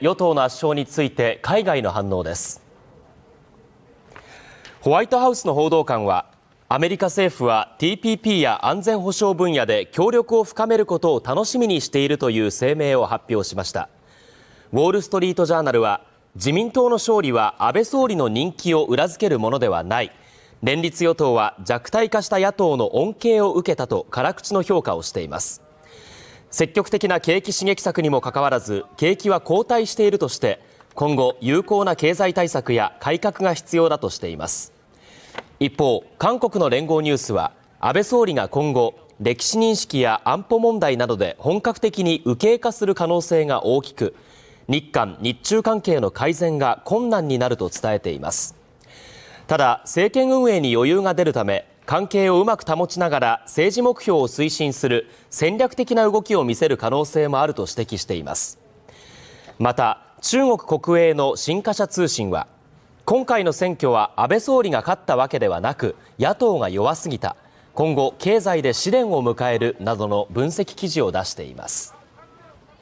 与党の圧勝について海外の反応ですホワイトハウスの報道官はアメリカ政府は TPP や安全保障分野で協力を深めることを楽しみにしているという声明を発表しましたウォール・ストリート・ジャーナルは自民党の勝利は安倍総理の人気を裏付けるものではない連立与党は弱体化した野党の恩恵を受けたと辛口の評価をしています積極的な景気刺激策にもかかわらず景気は後退しているとして今後有効な経済対策や改革が必要だとしています一方韓国の連合ニュースは安倍総理が今後歴史認識や安保問題などで本格的に右傾化する可能性が大きく日韓日中関係の改善が困難になると伝えていますただ政権運営に余裕が出るため関係をうまく保ちながら政治目標を推進する戦略的な動きを見せる可能性もあると指摘していますまた中国国営の新華社通信は今回の選挙は安倍総理が勝ったわけではなく野党が弱すぎた今後経済で試練を迎えるなどの分析記事を出しています